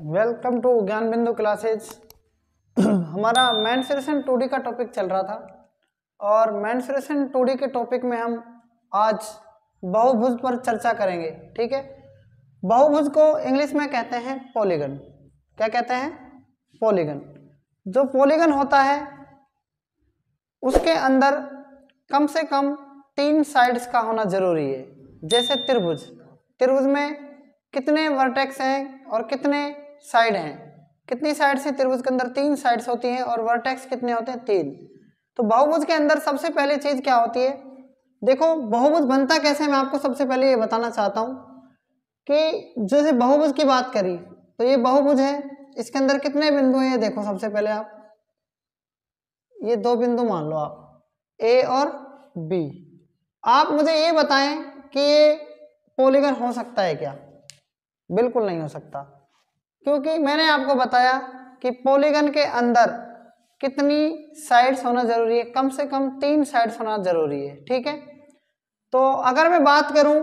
Welcome to ज्ञान बिंदु classes हमारा मैंसुरेशन टू का टॉपिक चल रहा था और मैंसुरेशन टू के टॉपिक में हम आज बहुभुज पर चर्चा करेंगे ठीक है बहुभुज को इंग्लिश में कहते हैं पॉलीगन क्या कहते हैं पॉलीगन जो पॉलीगन होता है उसके अंदर कम से कम तीन साइड्स का होना जरूरी है जैसे त्रिभुज त्रिभुज में कितने वर्टेक्स हैं और कितने साइड हैं कितनी साइड से त्रिभुज के अंदर तीन साइड्स होती हैं और वर्टेक्स कितने होते हैं तीन तो बहुभुज के अंदर सबसे पहले चीज़ क्या होती है देखो बहुभुज बनता कैसे मैं आपको सबसे पहले ये बताना चाहता हूँ कि जैसे बहुभुज की बात करी तो ये बहुभुज है इसके अंदर कितने बिंदु हैं ये देखो सबसे पहले आप ये दो बिंदु मान लो आप ए और बी आप मुझे ये बताएं कि ये पोलीगन हो सकता है क्या बिल्कुल नहीं हो सकता क्योंकि मैंने आपको बताया कि पॉलीगन के अंदर कितनी साइड्स होना ज़रूरी है कम से कम तीन साइड्स होना ज़रूरी है ठीक है तो अगर मैं बात करूं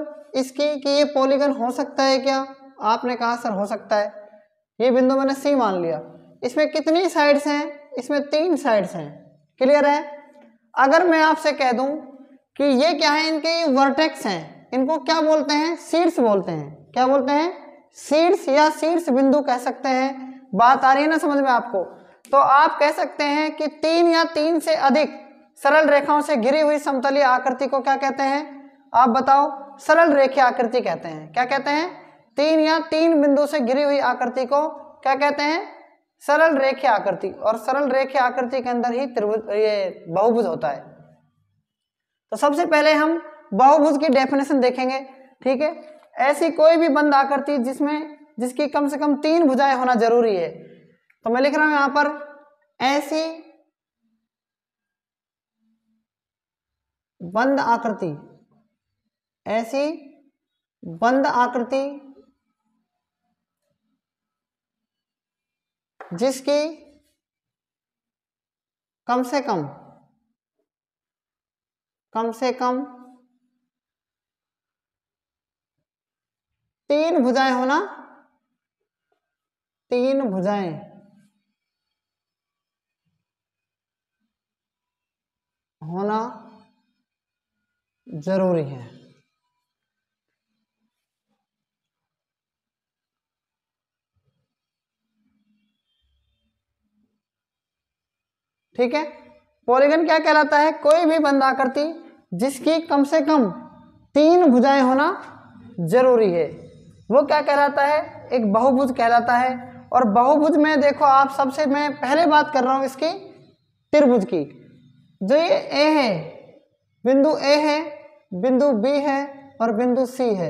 इसकी कि ये पॉलीगन हो सकता है क्या आपने कहा सर हो सकता है ये बिंदु मैंने सी मान लिया इसमें कितनी साइड्स हैं इसमें तीन साइड्स हैं क्लियर है अगर मैं आपसे कह दूं कि ये क्या है इनके वर्टेक्स हैं इनको क्या बोलते हैं सीड्स बोलते हैं क्या बोलते हैं शीर्ष या शीर्ष बिंदु कह सकते हैं बात आ रही है ना समझ में आपको तो आप कह सकते हैं कि तीन या तीन से अधिक सरल रेखाओं से घिरी हुई समतलीय आकृति को क्या कहते हैं आप बताओ सरल रेखीय आकृति कहते हैं क्या कहते हैं तीन या तीन बिंदु से घिरी हुई आकृति को क्या कहते हैं सरल रेखीय आकृति और सरल रेखीय आकृति के अंदर ही त्रिभुज ये बहुभुज होता है तो सबसे पहले हम बहुभुज की डेफिनेशन देखेंगे ठीक है ऐसी कोई भी बंद आकृति जिसमें जिसकी कम से कम तीन भुजाएं होना जरूरी है तो मैं लिख रहा हूं यहां पर ऐसी बंद आकृति ऐसी बंद आकृति जिसकी कम से कम कम से कम तीन भुजाएं होना तीन भुजाएं होना जरूरी है ठीक है पॉलीगन क्या कहलाता है कोई भी बंद आकृति जिसकी कम से कम तीन भुजाएं होना जरूरी है वो क्या कहलाता है एक बहुभुज कहलाता है और बहुभुज में देखो आप सबसे मैं पहले बात कर रहा हूँ इसकी त्रिभुज की जो ये ए है बिंदु ए है बिंदु बी है और बिंदु सी है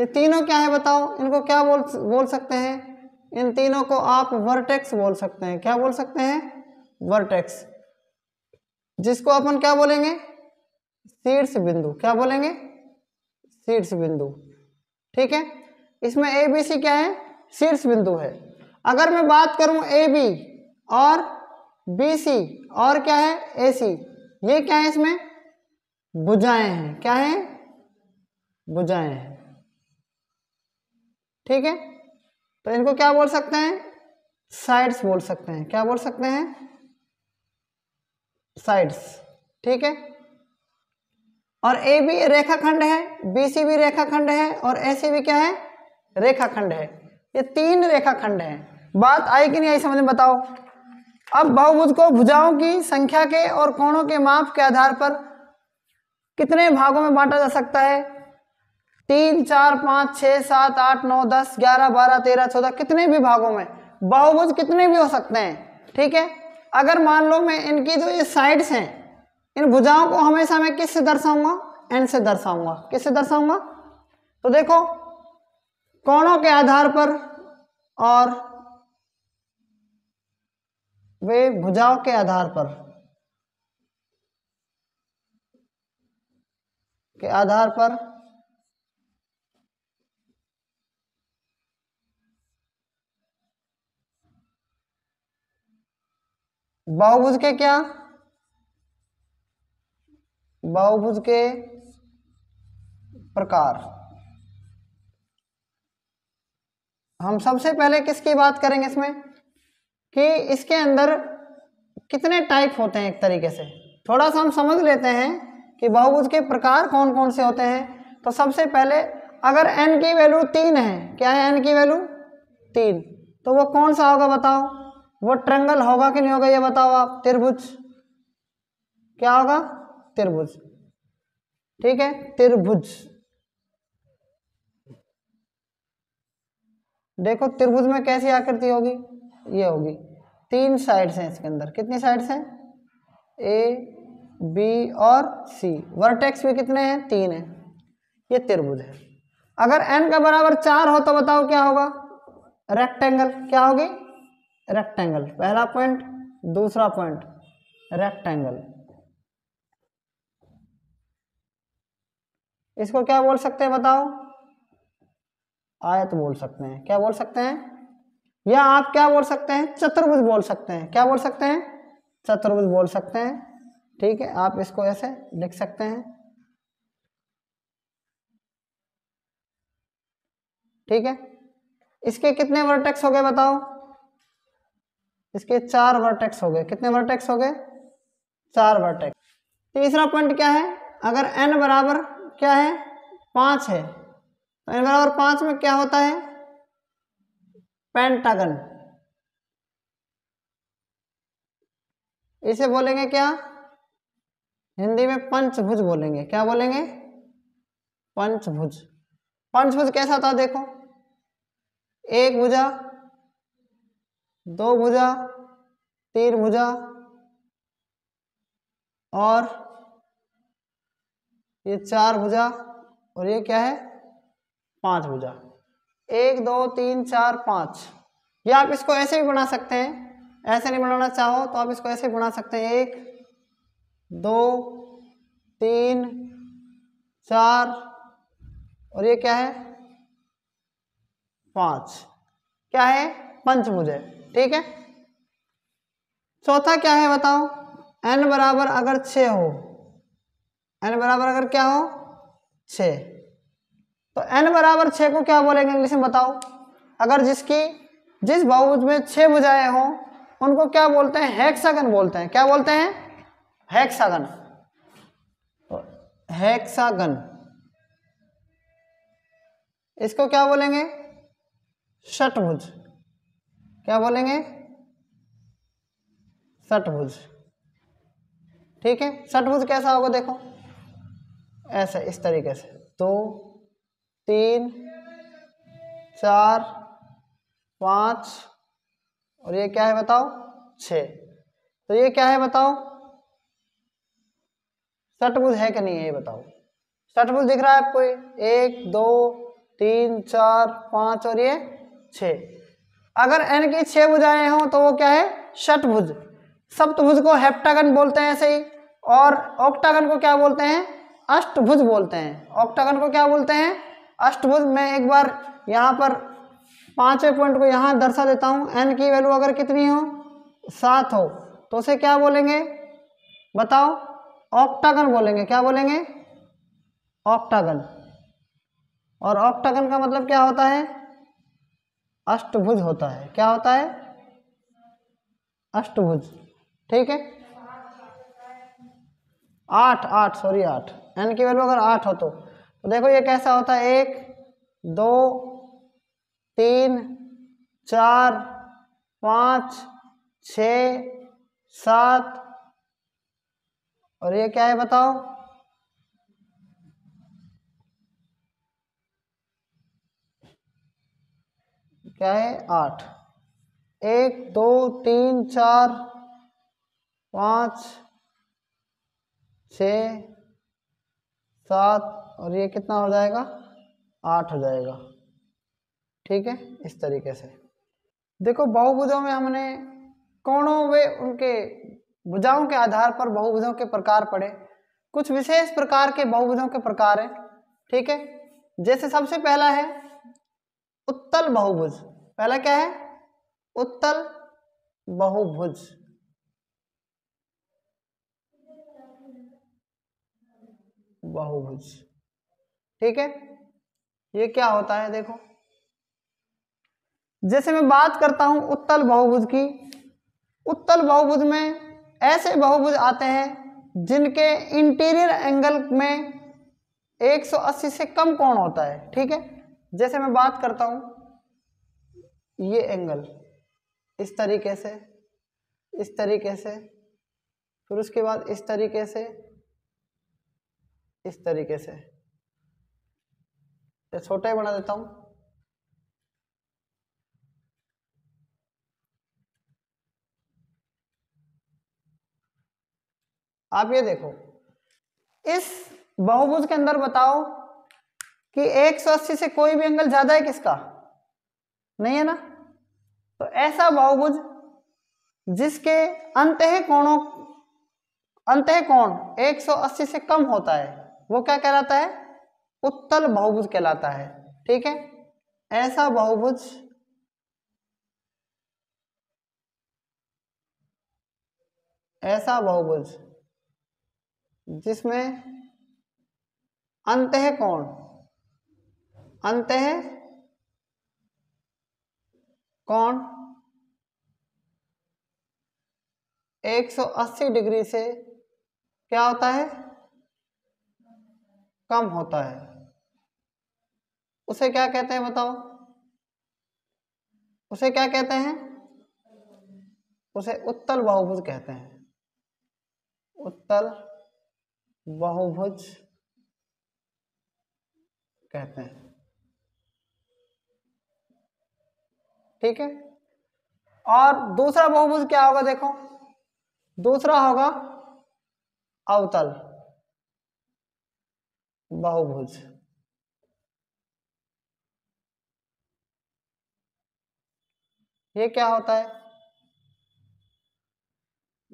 ये तीनों क्या है बताओ इनको क्या बोल बोल सकते हैं इन तीनों को आप वर्टेक्स बोल सकते हैं क्या बोल सकते हैं वर्टेक्स जिसको अपन क्या बोलेंगे शीर्ष बिंदु क्या बोलेंगे शीर्ष बिंदु ठीक है इसमें ए बी सी क्या है शीर्ष बिंदु है अगर मैं बात करूं ए बी और बी सी और क्या है ए सी ये क्या है इसमें बुझाएं हैं क्या है बुझाएं हैं ठीक है तो इनको क्या बोल सकते हैं साइड्स बोल सकते हैं क्या बोल सकते हैं साइड्स ठीक है और ए भी रेखाखंड है बी सी भी रेखाखंड है और ए सी भी क्या है रेखाखंड है ये तीन रेखाखंड हैं बात आई कि नहीं आई समझ में बताओ अब बहुभुज को भुजाओं की संख्या के और कोणों के माप के आधार पर कितने भागों में बांटा जा सकता है तीन चार पाँच छः सात आठ नौ दस ग्यारह बारह तेरह चौदह कितने भी भागों में बहुभुज कितने भी हो सकते हैं ठीक है अगर मान लो मैं इनकी जो ये साइड्स हैं इन भुजाओं को हमेशा मैं किस से दर्शाऊंगा एन से दर्शाऊंगा किस से दर्शाऊंगा तो देखो कोणों के आधार पर और वे भुजाओं के आधार पर के आधार पर बहुभुज के क्या बहुभुज के प्रकार हम सबसे पहले किसकी बात करेंगे इसमें कि इसके अंदर कितने टाइप होते हैं एक तरीके से थोड़ा सा हम समझ लेते हैं कि बहुभुज के प्रकार कौन कौन से होते हैं तो सबसे पहले अगर एन की वैल्यू तीन है क्या है एन की वैल्यू तीन तो वो कौन सा होगा बताओ वो ट्रंगल होगा कि नहीं होगा ये बताओ आप त्रिभुज क्या होगा त्रिभुज ठीक है त्रिभुज देखो त्रिभुज में कैसी आकृति होगी ये होगी तीन साइड्स हैं इसके अंदर कितनी साइड्स हैं ए बी और सी वर्टेक्स भी कितने हैं तीन हैं ये त्रिभुज है अगर एन का बराबर चार हो तो बताओ क्या होगा रेक्टेंगल क्या होगी रेक्टेंगल पहला पॉइंट दूसरा पॉइंट रेक्टेंगल इसको क्या बोल सकते हैं बताओ आयत बोल सकते हैं क्या बोल सकते हैं या आप क्या बोल सकते हैं चतुर्भुज बोल सकते हैं क्या बोल सकते हैं चतुर्भुज बोल सकते हैं ठीक है आप इसको ऐसे लिख सकते हैं ठीक है इसके कितने वर्टेक्स हो गए बताओ इसके चार वर्टेक्स हो गए कितने वर्टेक्स हो गए चार वर्टेक्स तीसरा पॉइंट क्या है अगर एन बराबर क्या है पाँच है एन बराबर पांच में क्या होता है पेंटागन इसे बोलेंगे क्या हिंदी में पंचभुज बोलेंगे क्या बोलेंगे पंचभुज पंचभुज कैसा होता है देखो एक भुजा दो भुजा तीन भुजा और ये चार भुजा और ये क्या है पाँच भुजा एक दो तीन चार पाँच या आप इसको ऐसे भी बना सकते हैं ऐसे नहीं बनाना चाहो तो आप इसको ऐसे बना सकते हैं एक दो तीन चार और ये क्या है पाँच क्या है पंचभुजय ठीक है चौथा क्या है बताओ एन बराबर अगर छ हो एन बराबर अगर क्या हो छ तो एन बराबर छः को क्या बोलेंगे इंग्लिश में बताओ अगर जिसकी जिस बहुभुज में छः भुजाएं हों उनको क्या बोलते हैं हेक्सागन बोलते हैं क्या बोलते हैं हेक्सागन हेक्सागन तो इसको क्या बोलेंगे षटभुज क्या बोलेंगे षटभुज ठीक है षटभुज कैसा होगा देखो ऐसा इस तरीके से दो तो, तीन चार पाँच और ये क्या है बताओ छ तो ये क्या है बताओ षटभुज है कि नहीं है ये बताओ षटभुज दिख रहा है आपको एक दो तीन चार पाँच और ये छ अगर एन की छः भुजाएं हों तो वो क्या है षटभुज सप्तभुज को हेप्टागन बोलते हैं ऐसे ही और ऑक्टागन को क्या बोलते हैं अष्टभुज बोलते हैं ऑक्टागन को क्या बोलते हैं अष्टभुज मैं एक बार यहाँ पर पाँचवें पॉइंट को यहाँ दर्शा देता हूँ एन की वैल्यू अगर कितनी हो सात हो तो उसे क्या बोलेंगे बताओ ऑक्टागन बोलेंगे क्या बोलेंगे ऑक्टागन और ऑक्टागन का मतलब क्या होता है अष्टभुज होता है क्या होता है अष्टभुज ठीक है आठ आठ सॉरी आठ एन की वैल्यू अगर आठ हो तो तो देखो ये कैसा होता है एक दो तीन चार पाँच छ सात और ये क्या है बताओ क्या है आठ एक दो तीन चार पाँच छ सात और ये कितना हो जाएगा आठ हो जाएगा ठीक है इस तरीके से देखो बहुभुजों में हमने कोणों वे उनके भुजाओं के आधार पर बहुभुजों के प्रकार पड़े कुछ विशेष प्रकार के बहुभुजों के प्रकार हैं ठीक है जैसे सबसे पहला है उत्तल बहुभुज पहला क्या है उत्तल बहुभुज बहुभुज ठीक है ये क्या होता है देखो जैसे मैं बात करता हूं उत्तल बहुभुज की उत्तल बहुभुज में ऐसे बहुभुज आते हैं जिनके इंटीरियर एंगल में 180 से कम कोण होता है ठीक है जैसे मैं बात करता हूं ये एंगल इस तरीके से इस तरीके से फिर उसके बाद इस तरीके से इस तरीके से छोटा ही बना देता हूं आप ये देखो इस बहुभुज के अंदर बताओ कि 180 से कोई भी एंगल ज्यादा है किसका नहीं है ना तो ऐसा बहुभुज जिसके अंत कोणों अंत कोण 180 से कम होता है वो क्या कहलाता है उत्तल बहुभुज कहलाता है ठीक है ऐसा बहुभुज ऐसा बहुभुज जिसमें अंत कोण अंत कोण 180 डिग्री से क्या होता है कम होता है उसे क्या कहते हैं बताओ उसे क्या कहते हैं उसे उत्तल बहुभुज कहते हैं उत्तल बहुभुज कहते हैं ठीक है और दूसरा बहुभुज क्या होगा देखो दूसरा होगा अवतल बहुभुज ये क्या होता है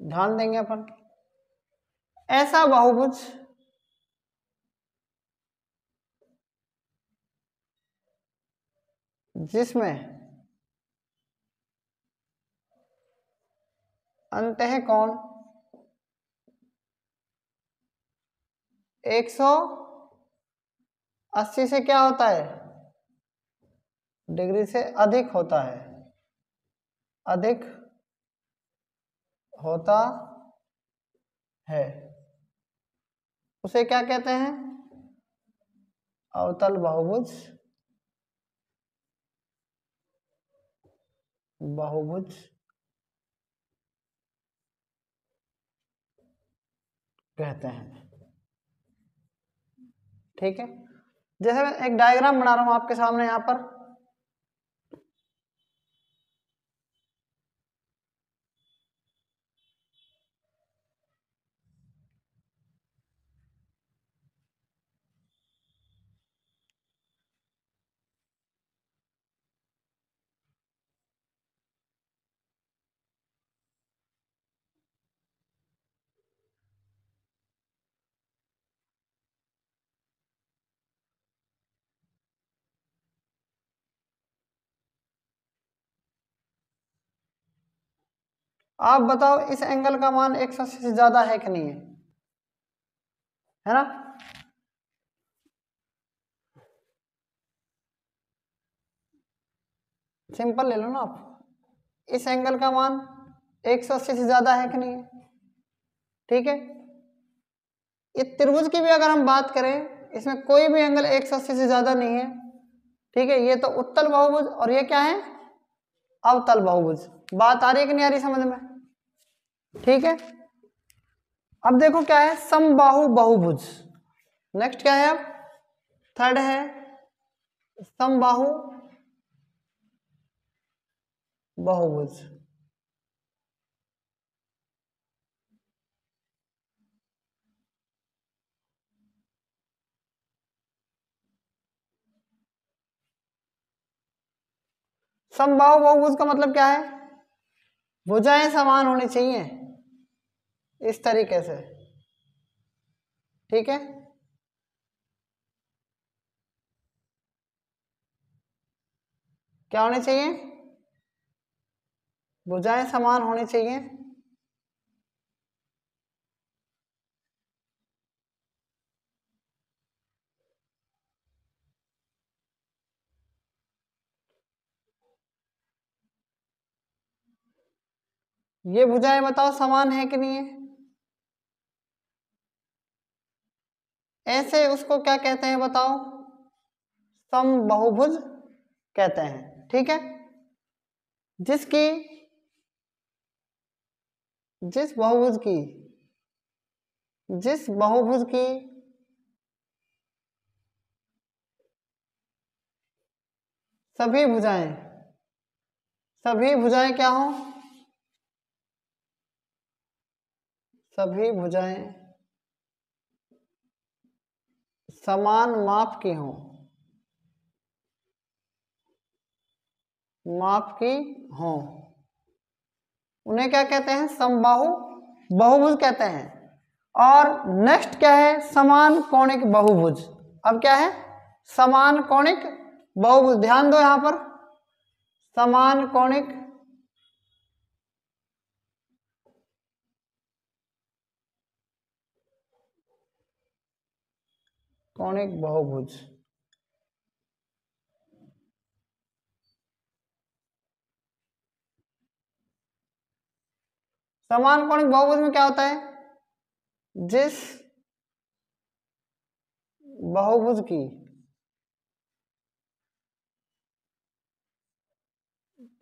ध्यान देंगे अपन ऐसा बहुभुज जिसमें अंत है कौन 180 से क्या होता है डिग्री से अधिक होता है अधिक होता है उसे क्या कहते हैं अवतल बहुभुज बहुभुज कहते हैं ठीक है जैसे मैं एक डायग्राम बना रहा हूं आपके सामने यहां पर आप बताओ इस एंगल का मान अस्सी से ज़्यादा है कि नहीं है है ना सिंपल ले लो ना आप इस एंगल का मान अस्सी से ज़्यादा है कि नहीं है ठीक है ये त्रिभुज की भी अगर हम बात करें इसमें कोई भी एंगल अस्सी से ज़्यादा नहीं है ठीक है ये तो उत्तल बहुभुज और ये क्या है अवतल बहुभुज बात आ रही है कि नहीं आ रही समझ में ठीक है अब देखो क्या है समबाहु बहुभुज नेक्स्ट क्या है अब थर्ड है समबाहु बहुभुज समबाहु बहुभुज का मतलब क्या है भुजाएं समान होनी चाहिए इस तरीके से ठीक है क्या होने चाहिए भुजाएं समान होनी चाहिए ये भुजाएं बताओ समान है कि नहीं है ऐसे उसको क्या कहते हैं बताओ सम बहुभुज कहते हैं ठीक है जिसकी जिस बहुभुज की जिस बहुभुज की सभी भुजाएं सभी भुजाएं क्या हो सभी भुजाएं समान माप के हों माप के हों उन्हें क्या कहते हैं समबाहु बहुभुज कहते हैं और नेक्स्ट क्या है समान कोणिक बहुभुज अब क्या है समान कोणिक बहुभुज ध्यान दो यहां पर समान कोणिक कौणिक बहुभुज समान कौणिक बहुभुज में क्या होता है जिस बहुभुज की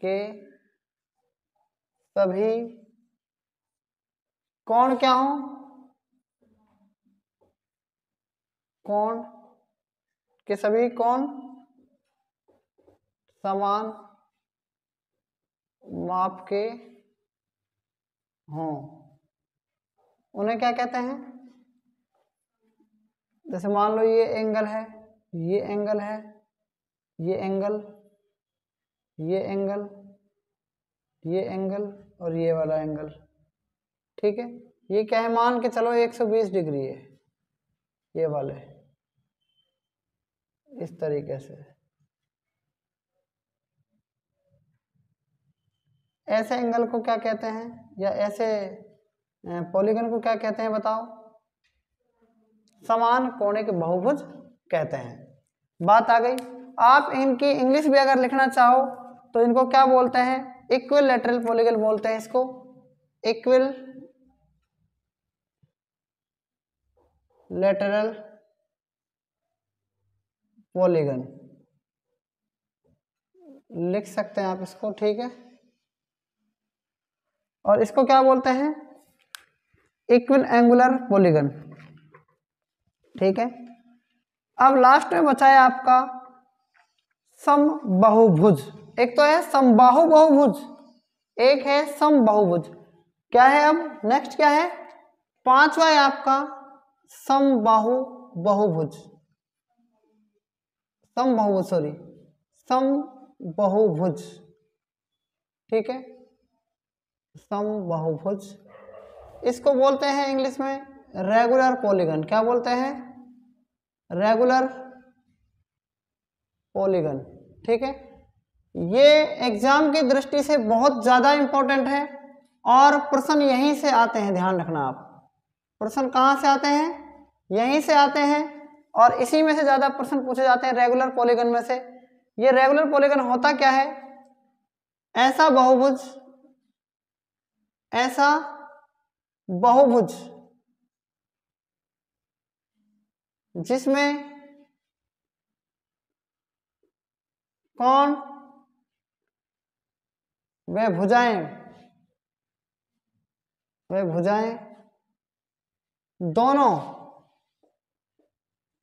के सभी कौन क्या हो कोण के सभी कोण समान माप के हों उन्हें क्या कहते हैं जैसे मान लो ये एंगल है ये एंगल है ये एंगल ये एंगल ये एंगल और ये वाला एंगल ठीक है ये क्या है मान के चलो 120 डिग्री है ये वाले इस तरीके से ऐसे एंगल को क्या कहते हैं या ऐसे पॉलीगन को क्या कहते हैं बताओ समान कोणे के बहुभुज कहते हैं बात आ गई आप इनकी इंग्लिश भी अगर लिखना चाहो तो इनको क्या बोलते हैं इक्वल लेटरल पॉलीगन बोलते हैं इसको इक्वल लेटरल पॉलीगन लिख सकते हैं आप इसको ठीक है और इसको क्या बोलते हैं इक्वल एंगुलर पॉलीगन ठीक है अब लास्ट में बचा है आपका सम बहुभुज एक तो है समबाहु बहुभुज एक है सम बहुभुज क्या है अब नेक्स्ट क्या है पांचवा है आपका समबाहु बहुभुज सम बहुभुज सॉरी सम बहुभुज ठीक है सम बहुभुज इसको बोलते हैं इंग्लिश में रेगुलर पॉलीगन क्या बोलते हैं रेगुलर पॉलीगन ठीक है ये एग्जाम की दृष्टि से बहुत ज़्यादा इम्पोर्टेंट है और प्रश्न यहीं से आते हैं ध्यान रखना आप प्रश्न कहाँ से आते हैं यहीं से आते हैं और इसी में से ज़्यादा प्रश्न पूछे जाते हैं रेगुलर पॉलीगन में से ये रेगुलर पॉलीगन होता क्या है ऐसा बहुभुज ऐसा बहुभुज जिसमें कौन वे भुजाएं वे भुजाएं दोनों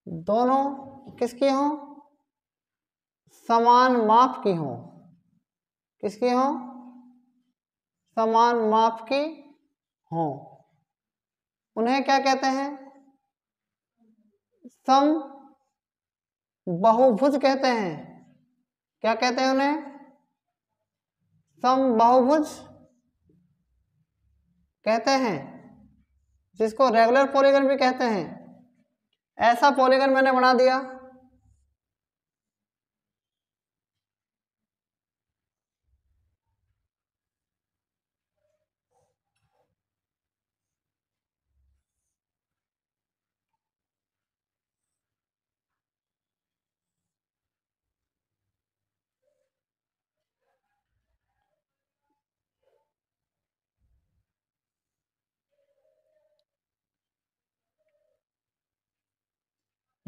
दोनों किसके हों समान माप की हों किसके हों समान माप की हों उन्हें क्या कहते हैं सम बहुभुज कहते हैं क्या कहते हैं उन्हें सम बहुभुज कहते हैं जिसको रेगुलर पॉलीगन भी कहते हैं ऐसा पॉलीगन मैंने बना दिया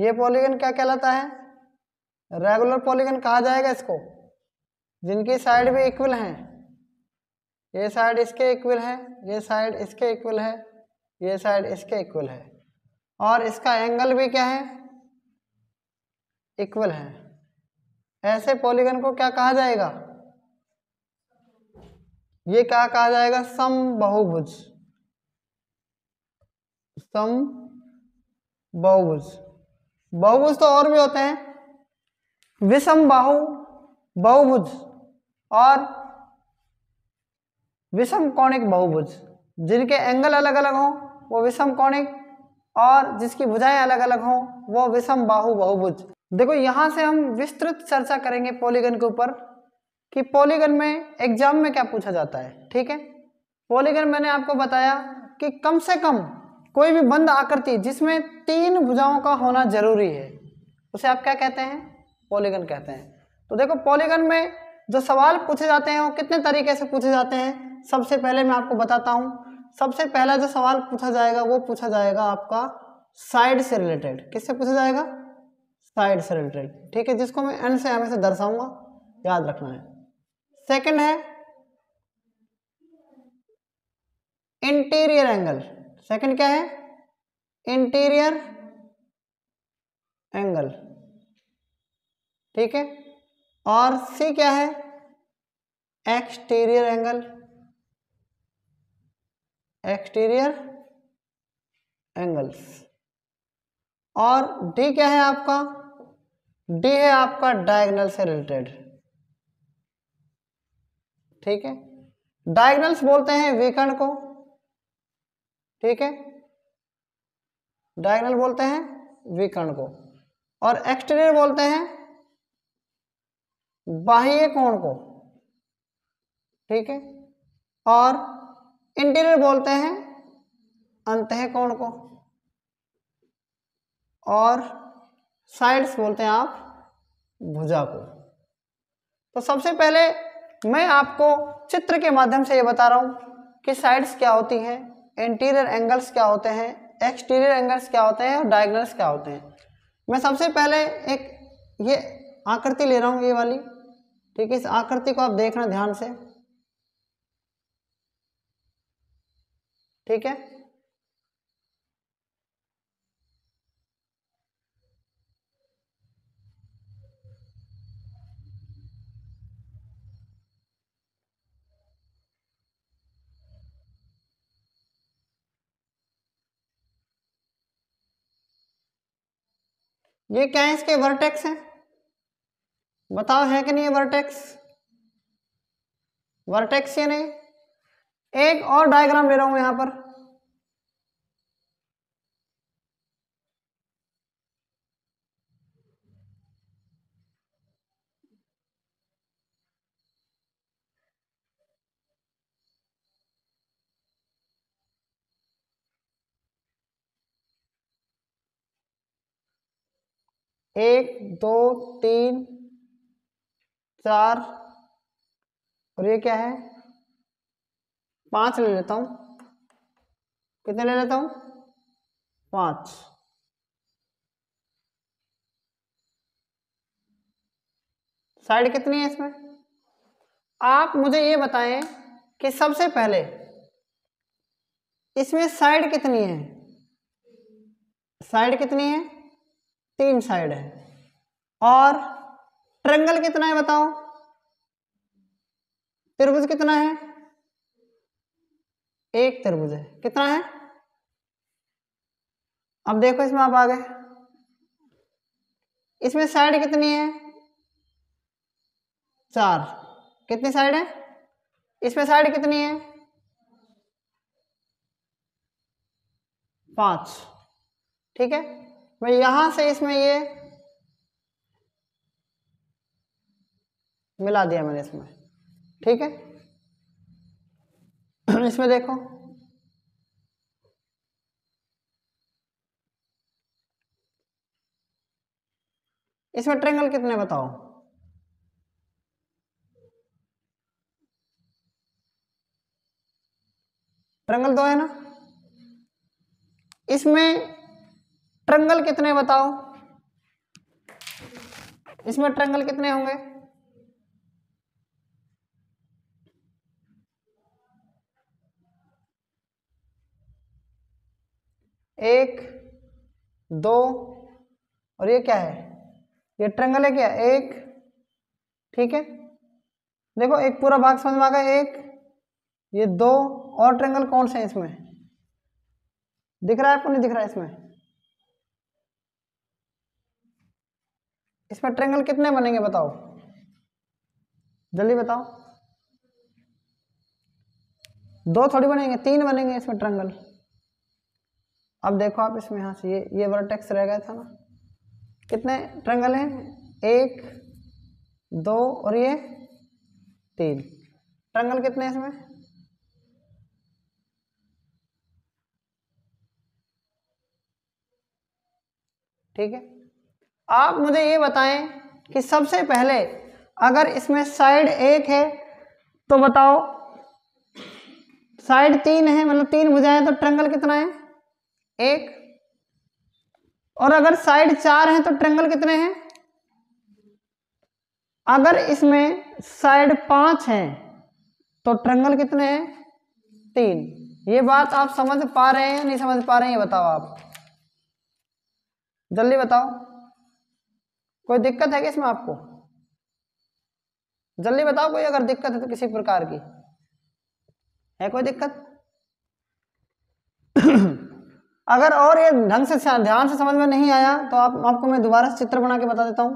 ये पॉलीगन क्या कहलाता है रेगुलर पॉलीगन कहा जाएगा इसको जिनकी साइड भी इक्वल हैं ये साइड इसके इक्वल है ये साइड इसके इक्वल है ये साइड इसके इक्वल है और इसका एंगल भी क्या है इक्वल है ऐसे पॉलीगन को क्या कहा जाएगा ये क्या कहा जाएगा सम बहुभुज सम बहुभुज बहुभुज तो और भी होते हैं विषम बाहु बहुभुज और विषम कौणिक बहुभुज जिनके एंगल अलग अलग हों वो विषम कौणिक और जिसकी भुजाएं अलग अलग हों वो विषम बाहु बहुभुज देखो यहाँ से हम विस्तृत चर्चा करेंगे पॉलीगन के ऊपर कि पॉलीगन में एग्जाम में क्या पूछा जाता है ठीक है पॉलीगन मैंने आपको बताया कि कम से कम कोई भी बंद आकृति जिसमें तीन भुजाओं का होना जरूरी है उसे आप क्या कहते हैं पॉलीगन कहते हैं तो देखो पॉलीगन में जो सवाल पूछे जाते हैं वो कितने तरीके से पूछे जाते हैं सबसे पहले मैं आपको बताता हूँ सबसे पहला जो सवाल पूछा जाएगा वो पूछा जाएगा आपका साइड से रिलेटेड किससे पूछा जाएगा साइड से रिलेटेड ठीक है जिसको मैं एंड से से दर्शाऊंगा याद रखना है सेकंड है इंटीरियर एंगल सेकंड क्या है इंटीरियर एंगल ठीक है और सी क्या है एक्सटीरियर एंगल एक्सटीरियर एंगल्स और डी क्या है आपका डी है आपका डायगनल से रिलेटेड ठीक है डायगनल्स बोलते हैं विकर्ण को ठीक है डायगनल बोलते हैं विकर्ण को और एक्सटीरियर बोलते हैं बाह्य कोण को ठीक है और इंटीरियर बोलते हैं अंत कोण को और साइड्स बोलते हैं आप भुजा को तो सबसे पहले मैं आपको चित्र के माध्यम से ये बता रहा हूँ कि साइड्स क्या होती हैं इंटीरियर एंगल्स क्या होते हैं एक्सटीरियर एंगल्स क्या होते हैं और डायगनल्स क्या होते हैं मैं सबसे पहले एक ये आकृति ले रहा हूँ ये वाली ठीक है इस आकृति को आप देखना ध्यान से ठीक है ये क्या है इसके वर्टेक्स हैं बताओ है कि नहीं वर्टेक्स वर्टेक्स ये नहीं एक और डायग्राम ले रहा हूं यहां पर एक दो तीन चार और ये क्या है पाँच ले लेता हूँ कितने ले लेता हूँ पाँच साइड कितनी है इसमें आप मुझे ये बताएं कि सबसे पहले इसमें साइड कितनी है साइड कितनी है तीन साइड है और ट्रेंगल कितना है बताओ त्रिभुज कितना है एक त्रिभुज है कितना है अब देखो इसमें आप आ गए इसमें साइड कितनी है चार कितनी साइड है इसमें साइड कितनी है पांच ठीक है भाई यहां से इसमें ये मिला दिया मैंने इसमें ठीक है इसमें देखो इसमें ट्रेंगल कितने बताओ ट्रेंगल दो है ना इसमें ट्रंगल कितने बताओ इसमें ट्रंगल कितने होंगे एक दो और ये क्या है ये ट्रंगल है क्या एक ठीक है देखो एक पूरा भाग समझ में आ गया एक ये दो और ट्रंगल कौन से हैं इसमें दिख रहा है आपको नहीं दिख रहा है इसमें इसमें ट्रेंगल कितने बनेंगे बताओ जल्दी बताओ दो थोड़ी बनेंगे तीन बनेंगे इसमें ट्रेंगल अब देखो आप इसमें यहाँ से ये ये वर्टेक्स रह गया था ना कितने ट्रेंगल हैं एक दो और ये तीन ट्रेंगल कितने हैं इसमें ठीक है आप मुझे ये बताएं कि सबसे पहले अगर इसमें साइड एक है तो बताओ साइड तीन है मतलब तीन भुजाएं तो ट्रंगल कितना है एक और अगर साइड चार है तो ट्रंगल कितने हैं अगर इसमें साइड पांच है तो ट्रंगल कितने हैं तीन ये बात आप समझ पा रहे हैं नहीं समझ पा रहे हैं ये बताओ आप जल्दी बताओ कोई दिक्कत है कि इसमें आपको जल्दी बताओ कोई अगर दिक्कत है तो किसी प्रकार की है कोई दिक्कत अगर और ये ढंग से ध्यान से समझ में नहीं आया तो आप आपको मैं दोबारा से चित्र बना के बता देता हूं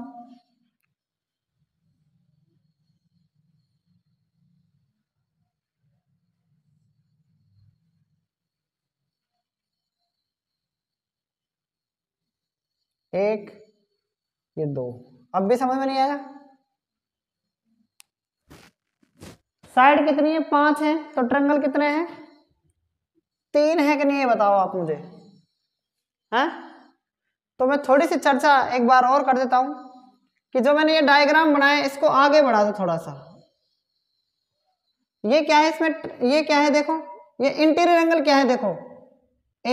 एक ये दो अब भी समझ में नहीं आएगा साइड कितनी है पांच है तो ट्रंगल कितने हैं तीन है कि नहीं है बताओ आप मुझे हैं हाँ? तो मैं थोड़ी सी चर्चा एक बार और कर देता हूं कि जो मैंने ये डायग्राम बनाया इसको आगे बढ़ा दो थोड़ा सा ये क्या है इसमें ये क्या है देखो ये इंटीरियर एंगल क्या है देखो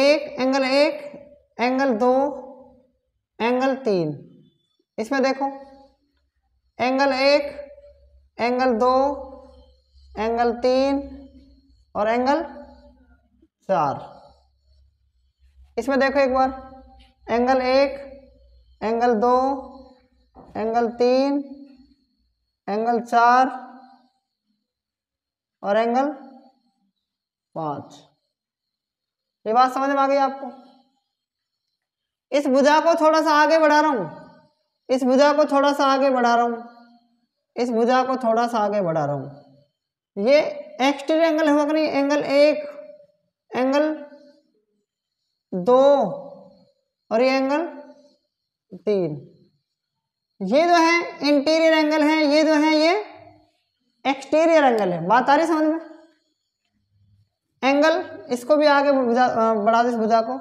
एक एंगल एक एंगल दो एंगल तीन इसमें देखो एंगल एक एंगल दो एंगल तीन और एंगल चार इसमें देखो एक बार एंगल एक एंगल दो एंगल तीन एंगल चार और एंगल पाँच ये बात समझ में आ गई आपको इस भुजा को थोड़ा सा आगे बढ़ा रहा हूँ इस भुजा को थोड़ा सा आगे बढ़ा रहा हूँ इस भुजा को थोड़ा सा आगे बढ़ा रहा हूँ ये एक्सटीरियर एंगल होगा नहीं एंगल एक एंगल दो और ये एंगल तीन ये जो है इंटीरियर एंगल है ये जो है ये एक्सटीरियर एंगल है बात आ रही समझ में एंगल इसको भी आगे बढ़ा दो इस भुजा को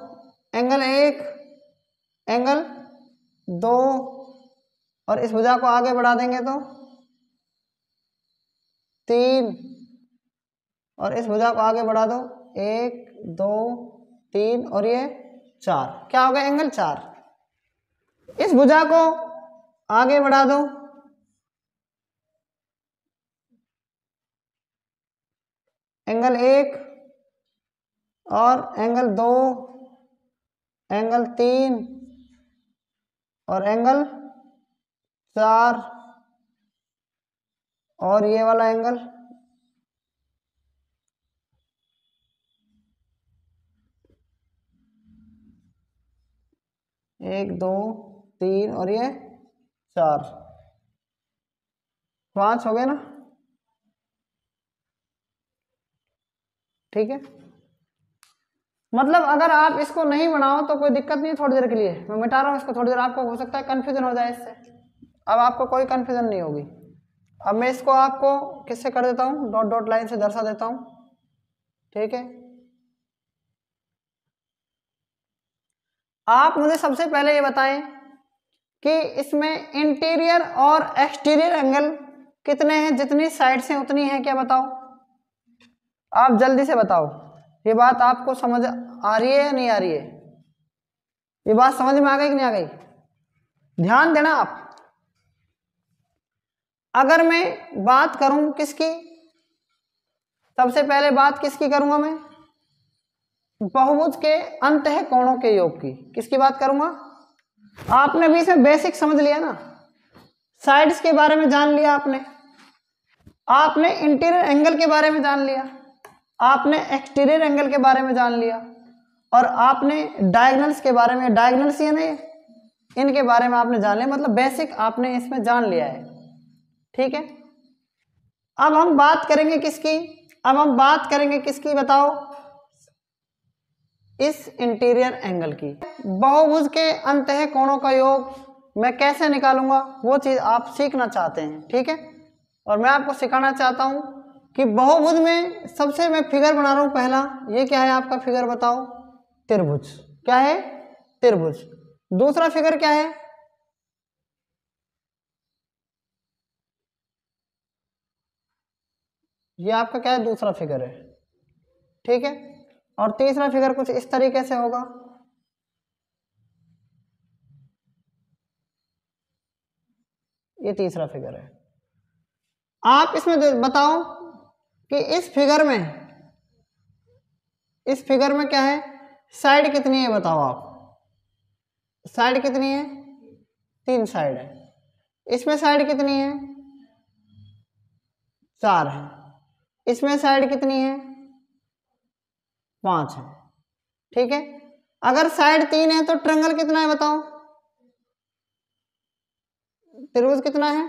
एंगल एक एंगल दो और इस भुजा को आगे बढ़ा देंगे तो तीन और इस भुजा को आगे बढ़ा दो एक दो तीन और ये चार क्या हो गया एंगल चार इस भुजा को आगे बढ़ा दो एंगल एक और एंगल दो एंगल तीन और एंगल चार और ये वाला एंगल एक दो तीन और ये चार पांच हो गए ना ठीक है मतलब अगर आप इसको नहीं बनाओ तो कोई दिक्कत नहीं है थोड़ी देर के लिए मैं मिटा रहा हूँ इसको थोड़ी देर आपको हो सकता है कंफ्यूजन हो जाए इससे अब आपको कोई कन्फ्यूज़न नहीं होगी अब मैं इसको आपको किससे कर देता हूँ डॉट डॉट लाइन से दर्शा देता हूँ ठीक है आप मुझे सबसे पहले ये बताएं कि इसमें इंटीरियर और एक्सटीरियर एंगल कितने हैं जितनी साइड से उतनी है क्या बताओ आप जल्दी से बताओ ये बात आपको समझ आ रही है या नहीं आ रही है ये बात समझ में आ गई कि नहीं आ गई ध्यान देना आप अगर मैं बात करूं किसकी सबसे पहले बात किसकी करूंगा मैं बहुभुज के अंत है कोणों के योग की किसकी बात करूंगा आपने भी इसमें बेसिक समझ लिया ना साइड्स के बारे में जान लिया आपने आपने इंटीरियर एंगल के बारे में जान लिया आपने एक्सटीरियर एंगल के बारे में जान लिया और आपने डायगनल्स के बारे में डायगनल्स ये नहीं इनके बारे में आपने जान लिया मतलब बेसिक आपने इसमें जान लिया है ठीक है अब हम बात करेंगे किसकी अब हम बात करेंगे किसकी बताओ इस इंटीरियर एंगल की बहुभुज के अंत है कोणों का योग मैं कैसे निकालूंगा वो चीज़ आप सीखना चाहते हैं ठीक है और मैं आपको सिखाना चाहता हूं कि बहुभुज में सबसे मैं फिगर बना रहा हूं पहला ये क्या है आपका फिगर बताओ त्रिभुज क्या है त्रिभुज दूसरा फिगर क्या है ये आपका क्या है दूसरा फिगर है ठीक है और तीसरा फिगर कुछ इस तरीके से होगा ये तीसरा फिगर है आप इसमें बताओ कि इस फिगर में इस फिगर में क्या है साइड कितनी है बताओ आप साइड कितनी है तीन साइड है इसमें साइड कितनी है चार है इसमें साइड कितनी है पांच है ठीक है अगर साइड तीन है तो ट्रंगल कितना है बताओ त्रिभुज कितना है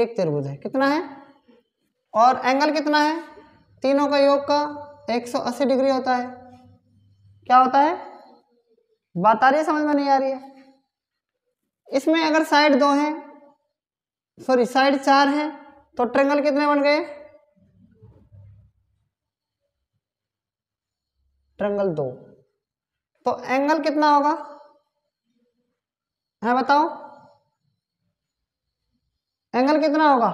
एक त्रिभुज है कितना है और एंगल कितना है तीनों का योग का 180 डिग्री होता है क्या होता है बात आ रही है समझ में नहीं आ रही है इसमें अगर साइड दो है सॉरी साइड चार है तो ट्रेंगल कितने बन गए ट्रंगल दो तो एंगल कितना होगा है हाँ, बताओ एंगल कितना होगा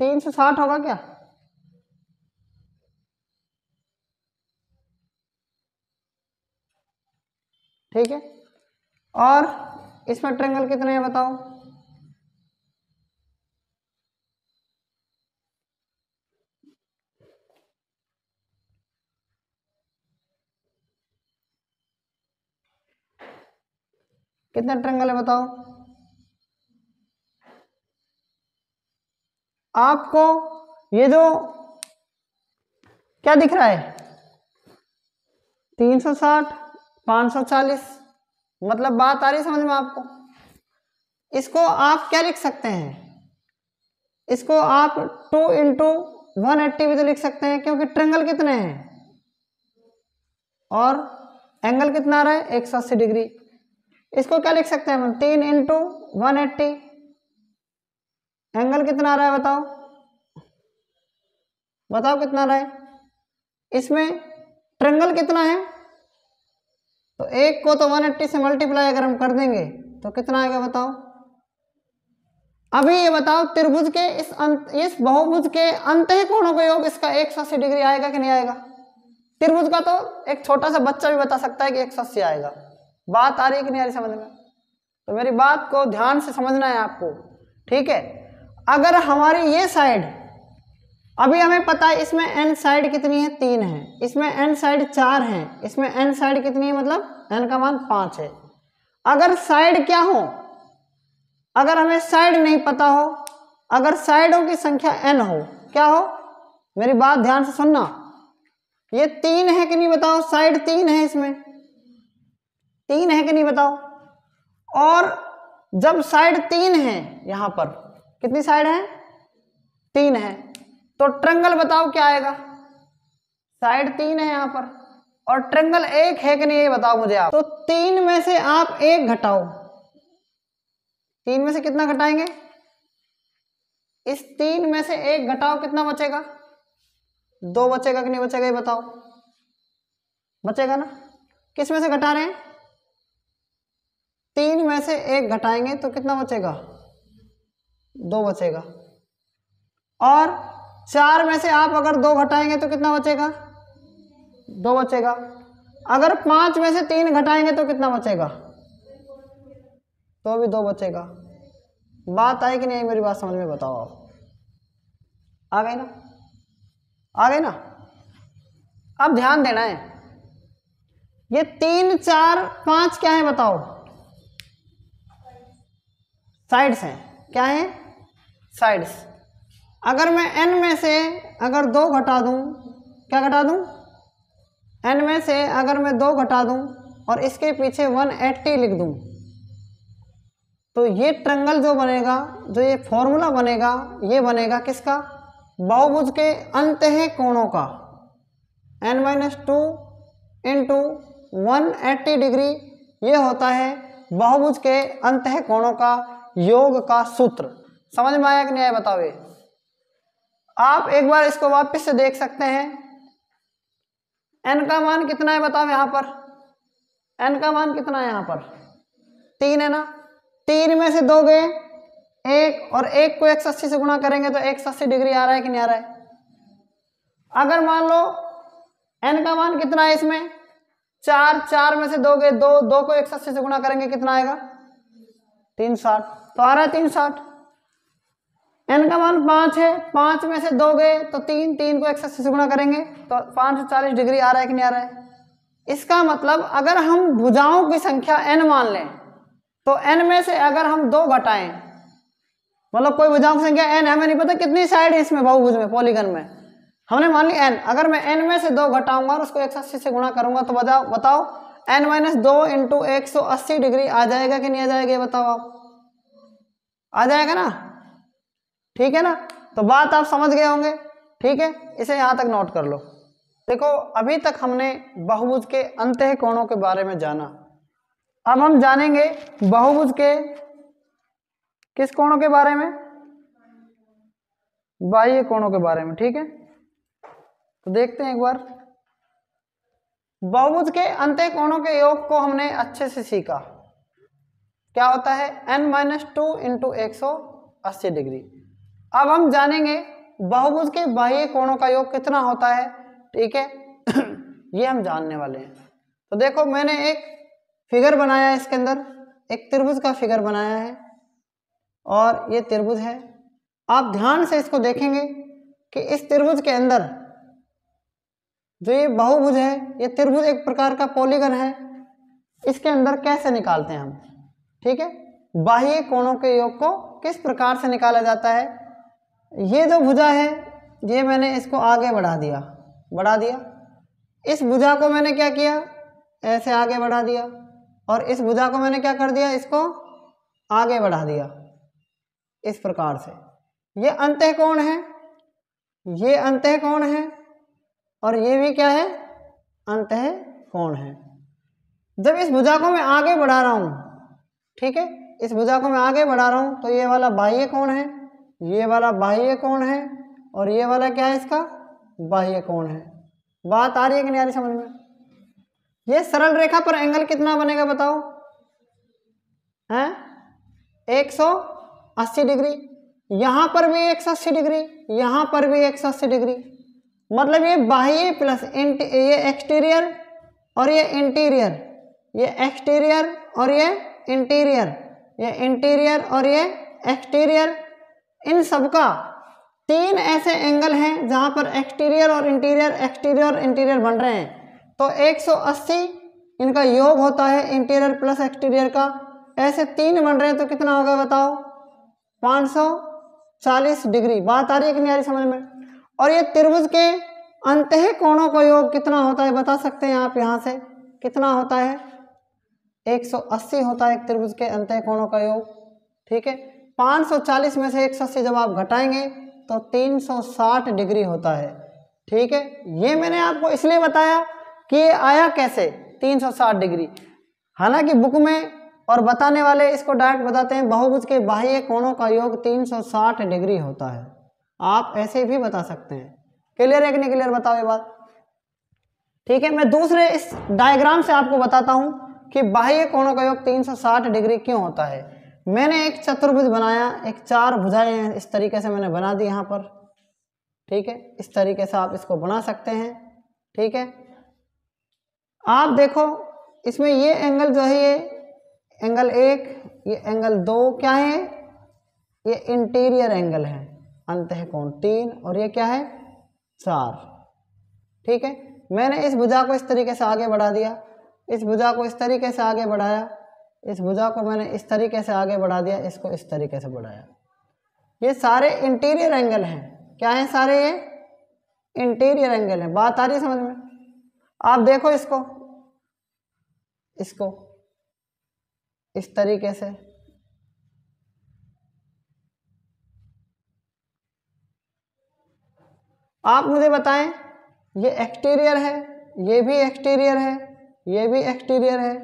तीन सौ साठ होगा क्या ठीक है और इसमें ट्रेंगल कितने हैं बताओ कितना ट्रेंगल है बताओ आपको ये जो क्या दिख रहा है तीन सौ साठ सौ चालीस मतलब बात आ रही समझ में आपको इसको आप क्या लिख सकते हैं इसको आप टू इंटू वन एट्टी भी तो लिख सकते हैं क्योंकि ट्रेंगल कितने हैं और एंगल कितना आ रहा है एक सौ अस्सी डिग्री इसको क्या लिख सकते हैं हम तीन इंटू वन एट्टी एंगल कितना आ रहा है बताओ बताओ कितना रहा है इसमें ट्रेंगल कितना है तो एक को तो 180 से मल्टीप्लाई अगर हम कर देंगे तो कितना आएगा बताओ अभी ये बताओ त्रिभुज के इस अंत इस बहुभुज के अंत ही कोणों का योग इसका 180 डिग्री आएगा कि नहीं आएगा त्रिभुज का तो एक छोटा सा बच्चा भी बता सकता है कि 180 आएगा बात आ रही है कि नहीं आ रही समझ में तो मेरी बात को ध्यान से समझना है आपको ठीक है अगर हमारी ये साइड अभी हमें पता है इसमें एन साइड कितनी है तीन है इसमें एन साइड चार है इसमें एन साइड कितनी है मतलब एन का मान पांच है अगर साइड क्या हो अगर हमें साइड नहीं पता हो अगर साइडों की संख्या एन हो क्या हो मेरी बात ध्यान से सुनना ये तीन है कि नहीं बताओ साइड तीन है इसमें तीन है कि नहीं बताओ और जब साइड तीन है यहां पर कितनी साइड है तीन है तो ट्रंगल बताओ क्या आएगा साइड तीन है यहां पर और ट्रंगल एक है कि नहीं ये बताओ मुझे आप तो तीन में से आप एक घटाओ तीन में से कितना घटाएंगे इस तीन में से एक घटाओ कितना बचेगा दो बचेगा कि नहीं बचेगा ये बताओ बचेगा ना किस में से घटा रहे हैं तीन में से एक घटाएंगे तो कितना बचेगा दो बचेगा और चार में से आप अगर दो घटाएंगे तो कितना बचेगा दो बचेगा अगर पांच में से तीन घटाएंगे तो कितना बचेगा तो भी दो बचेगा बात आई कि नहीं मेरी बात समझ में बताओ आप आ गए ना आ गए ना अब ध्यान देना है ये तीन चार पांच क्या है बताओ साइड्स हैं क्या हैं साइड्स अगर मैं एन में से अगर दो घटा दूं क्या घटा दूं एन में से अगर मैं दो घटा दूं और इसके पीछे 180 लिख दूं तो ये ट्रंगल जो बनेगा जो ये फॉर्मूला बनेगा ये बनेगा किसका बहुभुज के अंत है कोणों का N minus two into one eighty degree ये होता है बहुभुज के अंत है कोणों का योग का सूत्र समझ में आया कि नहीं आया बताओ आप एक बार इसको वापस से देख सकते हैं एन का मान कितना है बताओ यहां पर एन का मान कितना है यहां पर तीन है ना तीन में से दो गए एक और एक को एक से गुणा करेंगे तो एक डिग्री आ रहा है कि नहीं आ रहा है अगर मान लो एन का मान कितना है इसमें चार चार में से दो गए दो दो को एक से गुणा करेंगे कितना आएगा तीन साठ तो आ रहा है तीन साठ एन का मान पाँच है पाँच में से दो गए तो तीन तीन को एक से गुणा करेंगे तो पाँच सौ चालीस डिग्री आ रहा है कि नहीं आ रहा है इसका मतलब अगर हम भुजाओं की संख्या एन मान लें तो एन में से अगर हम दो घटाएं मतलब कोई भुजाओं की संख्या एन है हमें नहीं पता कितनी साइड है इसमें बहुभुज में पॉलीगन में हमने मान ली एन अगर मैं एन में से दो घटाऊंगा और उसको एक सौ अस्सी से गुणा करूंगा तो बताओ बताओ एन माइनस दो इंटू एक सौ अस्सी डिग्री आ जाएगा कि नहीं आ जाएगा बताओ आप आ जाएगा ना ठीक है ना तो बात आप समझ गए होंगे ठीक है इसे यहाँ तक नोट कर लो देखो अभी तक हमने बहुभुज के अंत कोणों के बारे में जाना अब हम जानेंगे बहुभुज के किस कोणों के बारे में बाह्य कोणों के बारे में ठीक है तो देखते हैं एक बार बहुभुज के अंत कोणों के योग को हमने अच्छे से सीखा क्या होता है एन माइनस टू इंटू एक सौ अस्सी डिग्री अब हम जानेंगे बहुभुज के बाह्य कोणों का योग कितना होता है ठीक है ये हम जानने वाले हैं तो देखो मैंने एक फिगर बनाया है इसके अंदर एक त्रिभुज का फिगर बनाया है और ये त्रिभुज है आप ध्यान से इसको देखेंगे कि इस त्रिभुज के अंदर जो ये बहुभुज है ये त्रिभुज एक प्रकार का पॉलीगन है इसके अंदर कैसे निकालते हैं हम ठीक है बाह्य कोणों के योग को किस प्रकार से निकाला जाता है ये जो भुजा है ये मैंने इसको आगे बढ़ा दिया बढ़ा दिया इस भुजा को मैंने क्या किया ऐसे आगे बढ़ा दिया और इस भुजा को मैंने क्या कर दिया इसको आगे बढ़ा दिया इस प्रकार से ये अंत कोण है ये अंत कोण है और ये भी क्या है अंत कोण है जब इस भुजा को मैं आगे बढ़ा रहा हूँ ठीक है इस भुजा को मैं आगे बढ़ा रहा हूँ तो ये वाला बाह्य कोण है ये वाला बाह्य कोण है और ये वाला क्या है इसका बाह्य कोण है बात आ रही है कि नहीं आ रही समझ में ये सरल रेखा पर एंगल कितना बनेगा बताओ हैं 180 डिग्री यहाँ पर भी 180 डिग्री यहाँ पर भी 180 डिग्री मतलब ये बाह्य प्लस ये एक्सटीरियर और ये इंटीरियर ये एक्सटीरियर और ये इंटीरियर ये इंटीरियर और ये एक्सटीरियर इन सबका तीन ऐसे एंगल हैं जहाँ पर एक्सटीरियर और इंटीरियर एक्सटीरियर और इंटीरियर बन रहे हैं तो 180 इनका योग होता है इंटीरियर प्लस एक्सटीरियर का ऐसे तीन बन रहे हैं तो कितना होगा बताओ 540 डिग्री बात आ रही है कि नहीं आ रही समझ में और ये त्रिभुज के अंत कोणों का योग कितना होता है बता सकते हैं आप यहाँ से कितना होता है 180 होता है एक त्रिभुज के अंत कोणों का योग ठीक है 540 में से 180 जब आप घटाएंगे तो 360 डिग्री होता है ठीक है ये मैंने आपको इसलिए बताया कि ये आया कैसे 360 डिग्री हालांकि बुक में और बताने वाले इसको डायरेक्ट बताते हैं बहुभुज के बाह्य कोणों का योग 360 डिग्री होता है आप ऐसे भी बता सकते हैं क्लियर है कि नहीं क्लियर बताओ ये बात ठीक है मैं दूसरे इस डायग्राम से आपको बताता हूँ कि बाह्य कोणों का योग 360 डिग्री क्यों होता है मैंने एक चतुर्भुज बनाया एक चार भुजाएं हैं इस तरीके से मैंने बना दी यहाँ पर ठीक है इस तरीके से आप इसको बना सकते हैं ठीक है आप देखो इसमें ये एंगल जो है ये एंगल एक ये एंगल दो क्या है ये इंटीरियर एंगल है अंत है कौन तीन और ये क्या है चार ठीक है मैंने इस भुजा को इस तरीके से आगे बढ़ा दिया इस भुजा को इस तरीके से आगे बढ़ाया इस भुजा को मैंने इस तरीके से आगे बढ़ा दिया इसको इस तरीके से बढ़ाया ये सारे इंटीरियर एंगल हैं क्या हैं सारे ये इंटीरियर एंगल हैं बात आ रही समझ में आप देखो इसको इसको इस तरीके से आप मुझे बताएं ये एक्सटीरियर है ये भी एक्सटीरियर है ये भी एक्सटीरियर है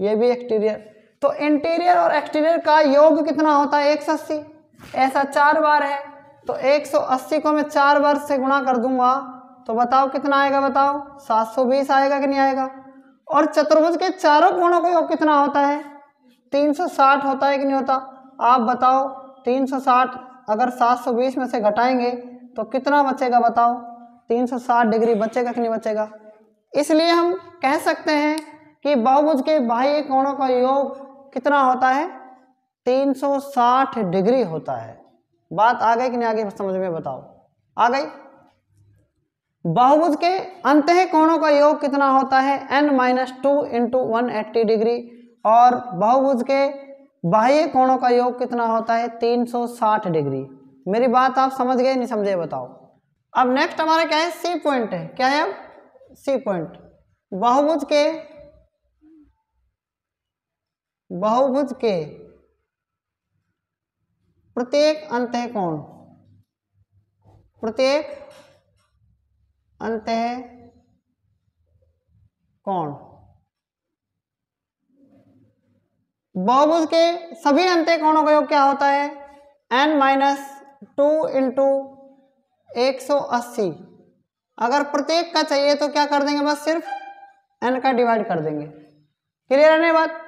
ये भी एक्सटीरियर तो इंटीरियर और एक्सटीरियर का योग कितना होता है एक अस्सी ऐसा चार बार है तो 180 को मैं चार बार से गुणा कर दूंगा तो बताओ कितना आएगा बताओ 720 आएगा कि नहीं आएगा और चतुर्भुज के चारों कोणों का योग कितना होता है 360 होता है कि नहीं होता आप बताओ 360 अगर 720 में से घटाएंगे तो कितना बचेगा बताओ 360 डिग्री बचेगा कि नहीं बचेगा इसलिए हम कह सकते हैं कि बहुभुज के बाह्य कोणों का योग कितना होता है 360 डिग्री होता है बात आ गई कि नहीं आगे समझ में बताओ आ गई बहुभुज के अंत कोणों का योग कितना होता है n minus two into one degree और बहुभुज के बाह्य कोणों का योग कितना होता है 360 डिग्री मेरी बात आप समझ गए नहीं समझे बताओ अब नेक्स्ट हमारा क्या है सी पॉइंट है क्या है अब सी पॉइंट बहुभुज के बहुभुज के प्रत्येक अंत कोण प्रत्येक अंत कोण बहुभुज के सभी अंत कोणों का योग क्या होता है एन माइनस टू इंटू एक सौ अस्सी अगर प्रत्येक का चाहिए तो क्या कर देंगे बस सिर्फ एन का डिवाइड कर देंगे क्लियर रहने बात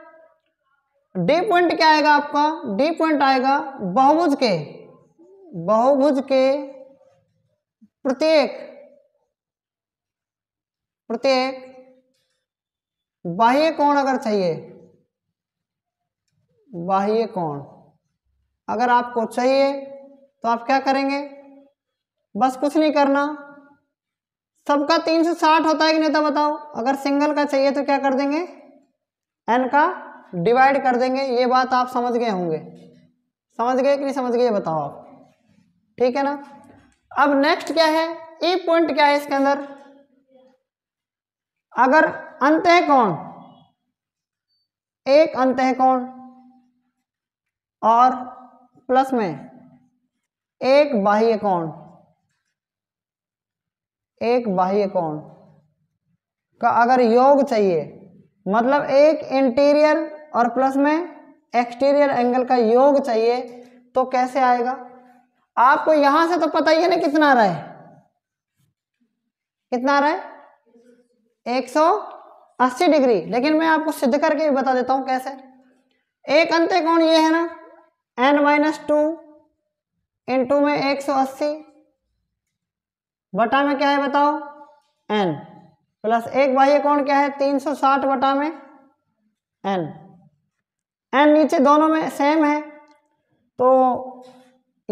डी पॉइंट क्या आएगा आपका डी पॉइंट आएगा बहुभुज के बहुभुज के प्रत्येक प्रत्येक बाह्य कोण अगर चाहिए बाह्य कोण अगर आपको चाहिए तो आप क्या करेंगे बस कुछ नहीं करना सबका तीन सौ साठ होता है कि नहीं तो बताओ अगर सिंगल का चाहिए तो क्या कर देंगे एन का डिवाइड कर देंगे ये बात आप समझ गए होंगे समझ गए कि नहीं समझ गए बताओ आप ठीक है ना अब नेक्स्ट क्या है ई पॉइंट क्या है इसके अंदर अगर अंत है कौन एक अंत है कौन और प्लस में एक बाह्य कौन एक बाह्य कोण का अगर योग चाहिए मतलब एक इंटीरियर और प्लस में एक्सटीरियर एंगल का योग चाहिए तो कैसे आएगा आपको यहां से तो पता ही है ना कितना रहा है कितना रहा है 180 डिग्री लेकिन मैं आपको सिद्ध करके भी बता देता हूं कैसे एक अंत्य कोण ये है ना एन माइनस टू इंटू में एक सौ अस्सी बटा में क्या है बताओ एन प्लस एक बाह्य कोण क्या है 360 बटा में एन एन नीचे दोनों में सेम है तो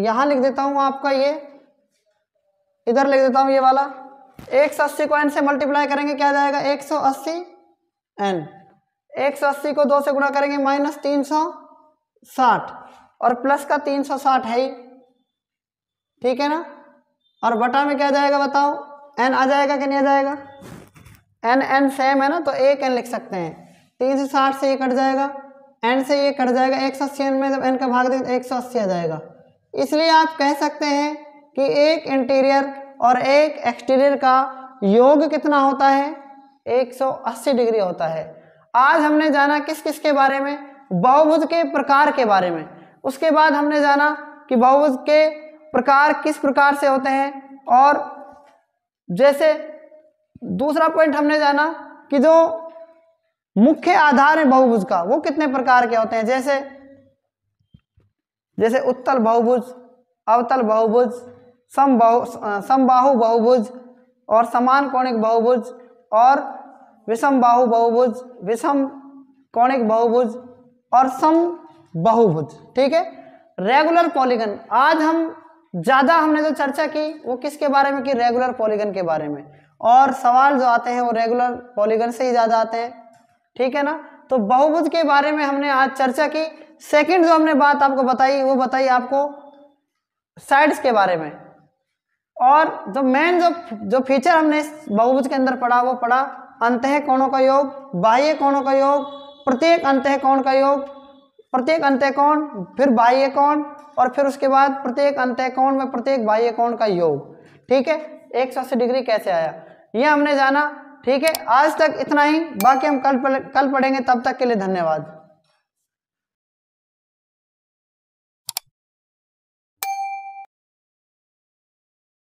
यहाँ लिख देता हूँ आपका ये इधर लिख देता हूँ ये वाला 180 को एन से मल्टीप्लाई करेंगे क्या जाएगा 180 एन अस्सी को दो से गुणा करेंगे माइनस तीन सौ साठ और प्लस का तीन सौ साठ है ही ठीक है ना और बटा में क्या जाएगा बताओ एन आ जाएगा कि नहीं आ जाएगा एन एन सेम है ना तो एक एन लिख सकते हैं तीन से साठ से ये कट जाएगा एन से ये कट जाएगा एक सौ अस्सी एन में जब एन का भाग देंगे तो एक सौ अस्सी आ जाएगा इसलिए आप कह सकते हैं कि एक इंटीरियर और एक एक्सटीरियर का योग कितना होता है एक सौ अस्सी डिग्री होता है आज हमने जाना किस किस के बारे में बहुभुज के प्रकार के बारे में उसके बाद हमने जाना कि बहुभुज के प्रकार किस प्रकार से होते हैं और जैसे दूसरा पॉइंट हमने जाना कि जो मुख्य आधार है बहुभुज का वो कितने प्रकार के होते हैं जैसे जैसे उत्तल बहुभुज अवतल बहुभुज समबाहु बहुभुज और समान कोणिक बहुभुज और विषम बाहु बहुभुज विषम कोणिक बहुभुज और सम बहुभुज ठीक है रेगुलर पॉलीगन आज हम ज़्यादा हमने जो चर्चा की वो किसके बारे में की रेगुलर पॉलीगन के बारे में और सवाल जो आते हैं वो रेगुलर पॉलीगन से ही ज़्यादा आते हैं ठीक है ना तो बहुभुज के बारे में हमने आज चर्चा की सेकंड जो हमने बात आपको बताई वो बताई आपको साइड्स के बारे में और जो मेन जो जो फीचर हमने बहुभुज के अंदर पढ़ा वो पढ़ा अंतः कोणों का योग बाह्य कोणों का योग प्रत्येक अंतः कोण का योग प्रत्येक अंतः कोण फिर बाह्य कोण और फिर उसके बाद प्रत्येक अंत कोण में प्रत्येक बाह्य कोण का योग ठीक है एक सौ अस्सी डिग्री कैसे आया ये हमने जाना ठीक है आज तक इतना ही बाकी हम कल कल पढ़ेंगे तब तक के लिए धन्यवाद